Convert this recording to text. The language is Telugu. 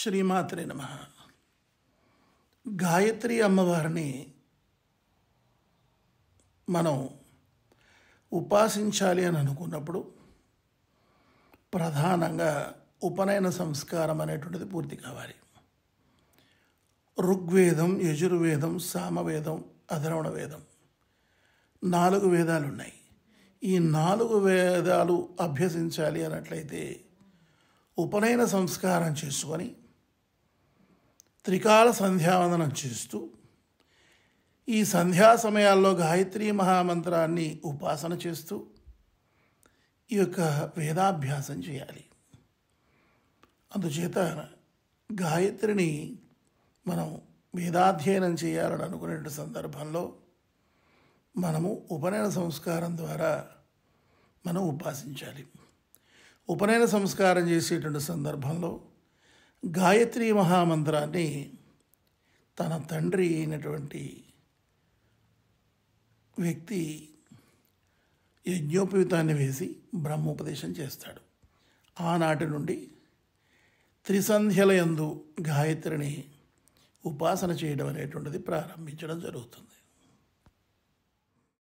శ్రీమాత్రే నమ గాయత్రి అమ్మవారిని మనం ఉపాసించాలి అని అనుకున్నప్పుడు ప్రధానంగా ఉపనయన సంస్కారం అనేటువంటిది పూర్తి కావాలి ఋగ్వేదం యజుర్వేదం సామవేదం అధరవణ వేదం నాలుగు వేదాలు ఉన్నాయి ఈ నాలుగు వేదాలు అభ్యసించాలి అన్నట్లయితే ఉపనయన సంస్కారం చేసుకొని త్రికాల సంధ్యావందనం చేస్తూ ఈ సంధ్యా సమయాల్లో గాయత్రి మహామంత్రాన్ని ఉపాసన చేస్తూ ఈ యొక్క వేదాభ్యాసం చేయాలి అందుచేత గాయత్రిని మనం వేదాధ్యయనం చేయాలని అనుకునే సందర్భంలో మనము ఉపనయన సంస్కారం ద్వారా మనం ఉపాసించాలి ఉపనయన సంస్కారం చేసేటువంటి సందర్భంలో గాయత్రి మహామంత్రాన్ని తన తండ్రి అయినటువంటి వ్యక్తి యజ్ఞోపయుతాన్ని వేసి బ్రహ్మోపదేశం చేస్తాడు ఆనాటి నుండి త్రిసంధ్యల యందు గాయత్రిని ఉపాసన చేయడం అనేటువంటిది ప్రారంభించడం జరుగుతుంది